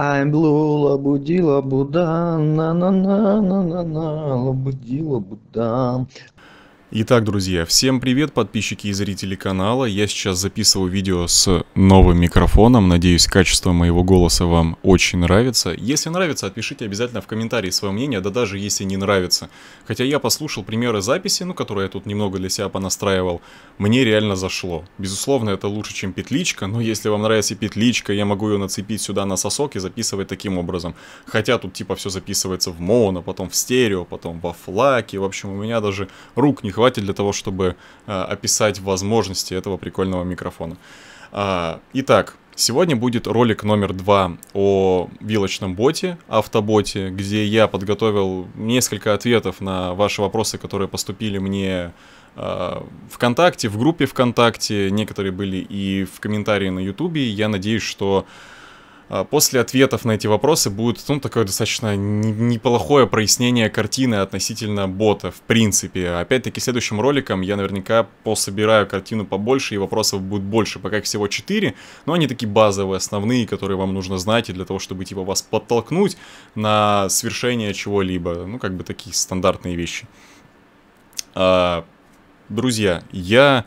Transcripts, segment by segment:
I'm blue, лабуди, лабуда, на-на-на-на-на-на, лабуди, лабуда. Итак, друзья, всем привет, подписчики и зрители канала. Я сейчас записываю видео с новым микрофоном. Надеюсь, качество моего голоса вам очень нравится. Если нравится, отпишите обязательно в комментарии свое мнение, да даже если не нравится. Хотя я послушал примеры записи, ну, которые я тут немного для себя понастраивал. Мне реально зашло. Безусловно, это лучше, чем петличка, но если вам нравится петличка, я могу ее нацепить сюда на сосок и записывать таким образом. Хотя тут типа все записывается в моно, потом в стерео, потом во флаке. В общем, у меня даже рук не хватит для того, чтобы э, описать возможности этого прикольного микрофона. А, итак, Сегодня будет ролик номер два о вилочном боте, автоботе, где я подготовил несколько ответов на ваши вопросы, которые поступили мне э, ВКонтакте, в группе ВКонтакте, некоторые были и в комментарии на Ютубе. Я надеюсь, что а, после ответов на эти вопросы будет ну, такое достаточно неплохое прояснение картины относительно бота, в принципе. Опять-таки, следующим роликом я наверняка пособираю картину побольше, и вопросов будет больше. Пока их всего 4, но они такие базовые, основные, которые вам нужно знать, и для того, чтобы типа вас подтолкнуть на свершение чего-либо. Ну, как бы такие стандартные вещи. А, друзья, я...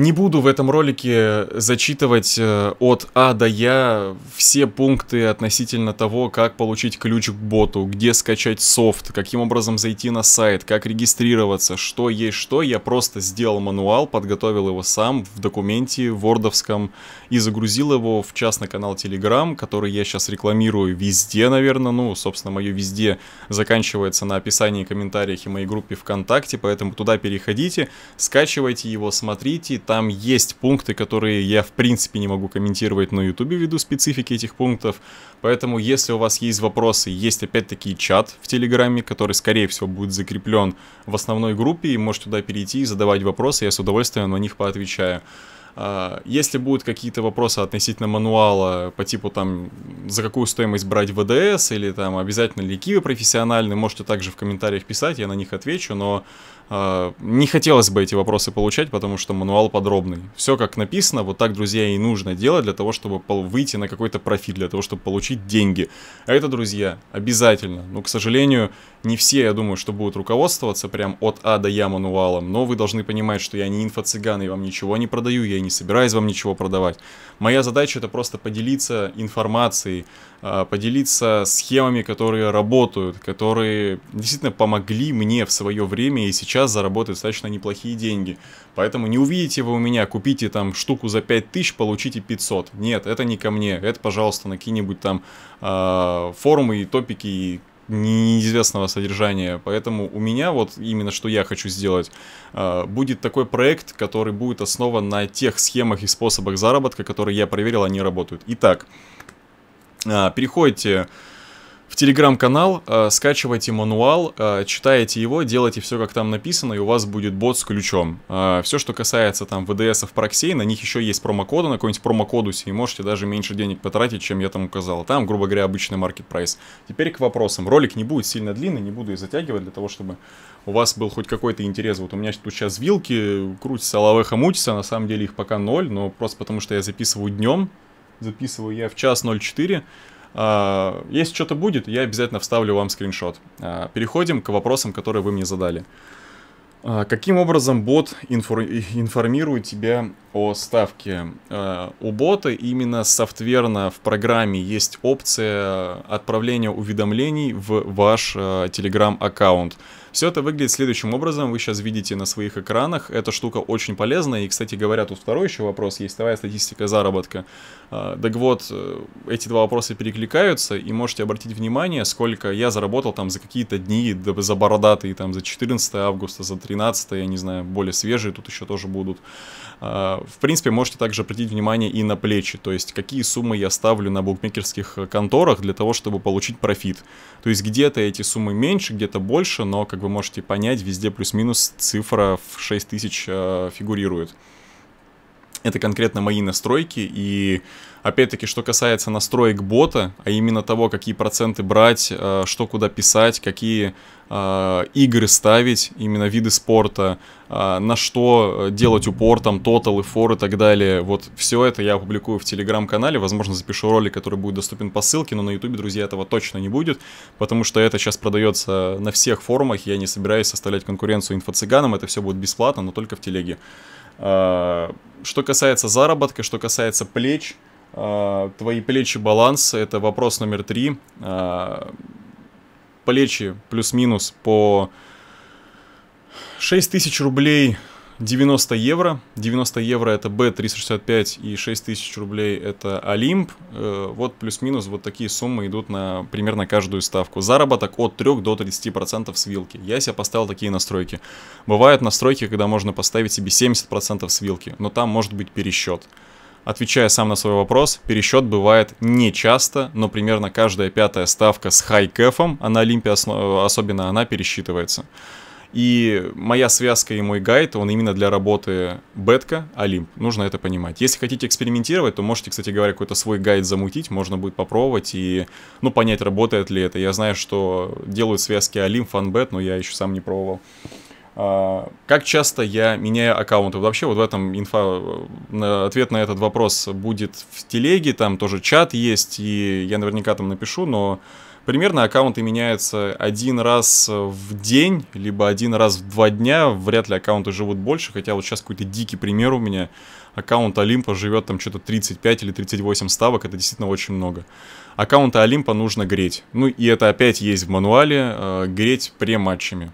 Не буду в этом ролике зачитывать э, от А до Я все пункты относительно того, как получить ключ к боту, где скачать софт, каким образом зайти на сайт, как регистрироваться, что есть что. Я просто сделал мануал, подготовил его сам в документе вордовском и загрузил его в частный канал Telegram, который я сейчас рекламирую везде, наверное. Ну, собственно, мое везде заканчивается на описании, комментариях и моей группе ВКонтакте, поэтому туда переходите, скачивайте его, смотрите, там есть пункты, которые я в принципе не могу комментировать на ютубе ввиду специфики этих пунктов, поэтому если у вас есть вопросы, есть опять-таки чат в телеграме, который скорее всего будет закреплен в основной группе, и можете туда перейти и задавать вопросы, я с удовольствием на них поотвечаю. А, если будут какие-то вопросы относительно мануала по типу там, за какую стоимость брать ВДС или там обязательно ли Киви профессиональный, можете также в комментариях писать, я на них отвечу, но Э, не хотелось бы эти вопросы получать, потому что мануал подробный. Все как написано, вот так, друзья, и нужно делать для того, чтобы выйти на какой-то профиль для того, чтобы получить деньги. А это, друзья, обязательно. Но, ну, к сожалению, не все, я думаю, что будут руководствоваться прям от А до Я мануалом. Но вы должны понимать, что я не инфо-цыган, и вам ничего не продаю, я не собираюсь вам ничего продавать. Моя задача это просто поделиться информацией, э, поделиться схемами, которые работают, которые действительно помогли мне в свое время и сейчас сейчас заработать достаточно неплохие деньги. Поэтому не увидите вы у меня, купите там штуку за 5000, получите 500. Нет, это не ко мне. Это, пожалуйста, на какие-нибудь там э, форумы и топики и неизвестного содержания. Поэтому у меня вот именно что я хочу сделать, а, будет такой проект, который будет основан на тех схемах и способах заработка, которые я проверил, они работают. Итак, а, переходите в телеграм-канал, э, скачивайте мануал, э, читаете его, делайте все, как там написано, и у вас будет бот с ключом. Э, все, что касается там ВДСов, проксей, на них еще есть промокоды, на какой-нибудь промокодусе, и можете даже меньше денег потратить, чем я там указал. Там, грубо говоря, обычный маркет прайс. Теперь к вопросам. Ролик не будет сильно длинный, не буду и затягивать для того, чтобы у вас был хоть какой-то интерес. Вот у меня тут сейчас вилки крутятся, лавеха мутится, на самом деле их пока ноль, но просто потому что я записываю днем, записываю я в час 04, а, если что-то будет, я обязательно вставлю вам скриншот. А, переходим к вопросам, которые вы мне задали. А, каким образом бот информирует тебя о ставке э, у бота, именно софтверно в программе есть опция отправления уведомлений в ваш телеграм э, аккаунт Все это выглядит следующим образом, вы сейчас видите на своих экранах, эта штука очень полезна, и, кстати говоря, тут второй еще вопрос есть, давая статистика заработка. Э, так вот, э, эти два вопроса перекликаются, и можете обратить внимание, сколько я заработал там за какие-то дни, за бородатые, там за 14 августа, за 13, я не знаю, более свежие тут еще тоже будут. В принципе, можете также обратить внимание и на плечи, то есть какие суммы я ставлю на букмекерских э, конторах для того, чтобы получить профит. То есть где-то эти суммы меньше, где-то больше, но, как вы можете понять, везде плюс-минус цифра в 6000 э, фигурирует. Это конкретно мои настройки и Опять-таки, что касается настроек бота, а именно того, какие проценты брать, э, что куда писать, какие э, игры ставить, именно виды спорта, э, на что делать упор, там, тоталы, фор и так далее. Вот все это я опубликую в телеграм-канале, возможно, запишу ролик, который будет доступен по ссылке, но на ютубе, друзья, этого точно не будет, потому что это сейчас продается на всех форумах, я не собираюсь составлять конкуренцию инфо-цыганам, это все будет бесплатно, но только в телеге. Что касается заработка, что касается плеч, а, твои плечи баланс, это вопрос номер три. А, плечи плюс-минус по 6 тысяч рублей 90 евро. 90 евро это B365 и 6 тысяч рублей это Олимп. Э, вот плюс-минус вот такие суммы идут на примерно каждую ставку. Заработок от 3 до 30% с вилки. Я себе поставил такие настройки. Бывают настройки, когда можно поставить себе 70% с вилки, но там может быть пересчет. Отвечая сам на свой вопрос, пересчет бывает не часто, но примерно каждая пятая ставка с хайкэфом, а на Олимпе особенно она пересчитывается. И моя связка и мой гайд, он именно для работы бетка, Олимп. Нужно это понимать. Если хотите экспериментировать, то можете, кстати говоря, какой-то свой гайд замутить. Можно будет попробовать и, ну, понять, работает ли это. Я знаю, что делают связки Олимп, фанбет, но я еще сам не пробовал. А, как часто я меняю аккаунты? Вообще вот в этом инфа, ответ на этот вопрос будет в телеге, там тоже чат есть, и я наверняка там напишу, но примерно аккаунты меняются один раз в день, либо один раз в два дня, вряд ли аккаунты живут больше, хотя вот сейчас какой-то дикий пример у меня, аккаунт Олимпа живет там что-то 35 или 38 ставок, это действительно очень много. Аккаунты Олимпа нужно греть, ну и это опять есть в мануале, э, греть матчами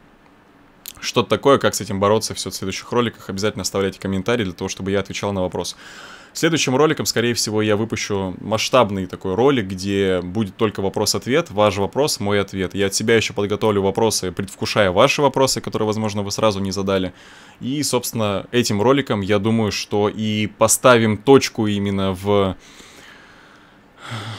что-то такое, как с этим бороться, все в следующих роликах. Обязательно оставляйте комментарии для того, чтобы я отвечал на вопрос. Следующим роликом, скорее всего, я выпущу масштабный такой ролик, где будет только вопрос-ответ, ваш вопрос, мой ответ. Я от себя еще подготовлю вопросы, предвкушая ваши вопросы, которые, возможно, вы сразу не задали. И, собственно, этим роликом, я думаю, что и поставим точку именно в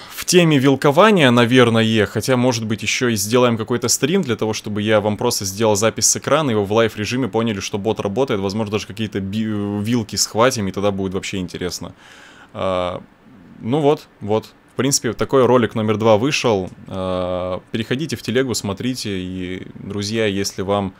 в теме вилкования, наверное, хотя, может быть, еще и сделаем какой-то стрим для того, чтобы я вам просто сделал запись с экрана, и вы в лайв-режиме поняли, что бот работает, возможно, даже какие-то э, вилки схватим, и тогда будет вообще интересно. А, ну вот, вот. В принципе, такой ролик номер два вышел. А, переходите в телегу, смотрите, и, друзья, если вам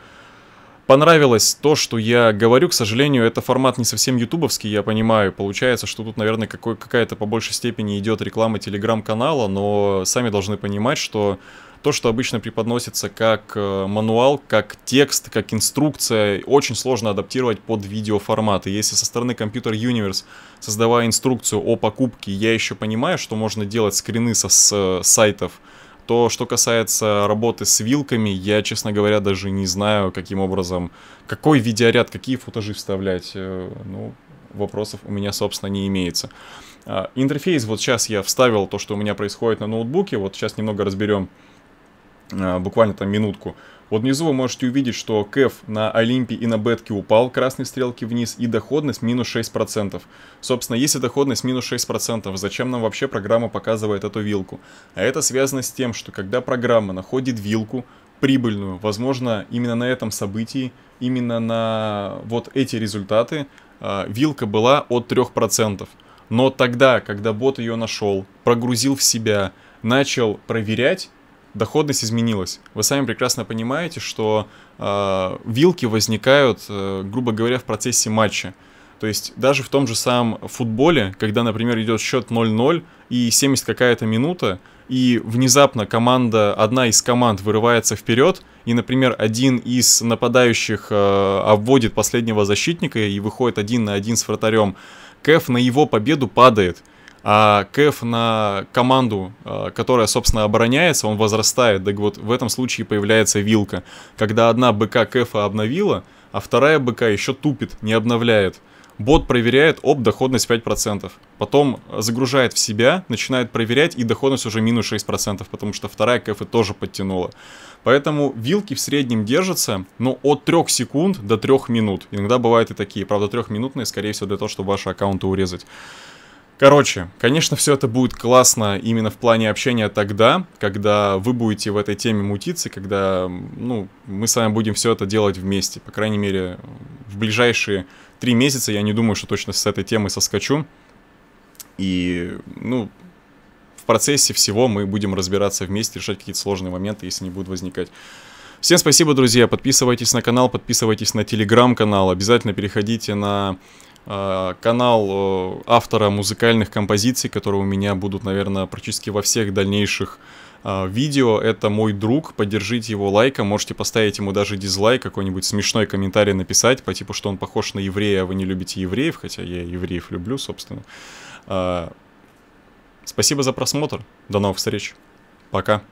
понравилось то, что я говорю. К сожалению, это формат не совсем ютубовский, я понимаю. Получается, что тут, наверное, какая-то по большей степени идет реклама телеграм-канала, но сами должны понимать, что то, что обычно преподносится как э, мануал, как текст, как инструкция, очень сложно адаптировать под видеоформат. И если со стороны Computer Universe, создавая инструкцию о покупке, я еще понимаю, что можно делать скрины со, с э, сайтов, то, что касается работы с вилками, я, честно говоря, даже не знаю, каким образом, какой видеоряд, какие футажи вставлять. Э, ну, вопросов у меня, собственно, не имеется. А, интерфейс, вот сейчас я вставил то, что у меня происходит на ноутбуке, вот сейчас немного разберем Э, буквально там минутку. Вот внизу вы можете увидеть, что КЭФ на Олимпе и на Бетке упал красной стрелки вниз и доходность минус 6%. Собственно, если доходность минус 6%, зачем нам вообще программа показывает эту вилку? А это связано с тем, что когда программа находит вилку, прибыльную, возможно, именно на этом событии, именно на вот эти результаты, э, вилка была от 3%. Но тогда, когда бот ее нашел, прогрузил в себя, начал проверять, доходность изменилась. Вы сами прекрасно понимаете, что э, вилки возникают, э, грубо говоря, в процессе матча. То есть даже в том же самом футболе, когда, например, идет счет 0-0 и 70 какая-то минута, и внезапно команда, одна из команд вырывается вперед, и, например, один из нападающих э, обводит последнего защитника и выходит один на один с вратарем, Кэф на его победу падает а кэф на команду, а, которая, собственно, обороняется, он возрастает. Так вот, в этом случае появляется вилка. Когда одна БК кэфа обновила, а вторая БК еще тупит, не обновляет. Бот проверяет оп, доходность 5%. Потом загружает в себя, начинает проверять, и доходность уже минус 6%, потому что вторая кэфы тоже подтянула. Поэтому вилки в среднем держатся, но ну, от 3 секунд до 3 минут. Иногда бывают и такие, правда 3-минутные, скорее всего, для того, чтобы ваши аккаунты урезать. Короче, конечно, все это будет классно именно в плане общения тогда, когда вы будете в этой теме мутиться, когда, ну, мы с вами будем все это делать вместе. По крайней мере, в ближайшие три месяца я не думаю, что точно с этой темы соскочу. И, ну, в процессе всего мы будем разбираться вместе, решать какие-то сложные моменты, если не будут возникать. Всем спасибо, друзья. Подписывайтесь на канал, подписывайтесь на телеграм-канал. Обязательно переходите на а, канал э, автора музыкальных композиций, которые у меня будут, наверное, практически во всех дальнейших а, видео. Это мой друг, поддержите его лайком, можете поставить ему даже дизлайк, какой-нибудь смешной комментарий написать, по типу, что он похож на еврея, а вы не любите евреев, хотя я евреев люблю, собственно. А, спасибо за просмотр, до новых встреч, пока.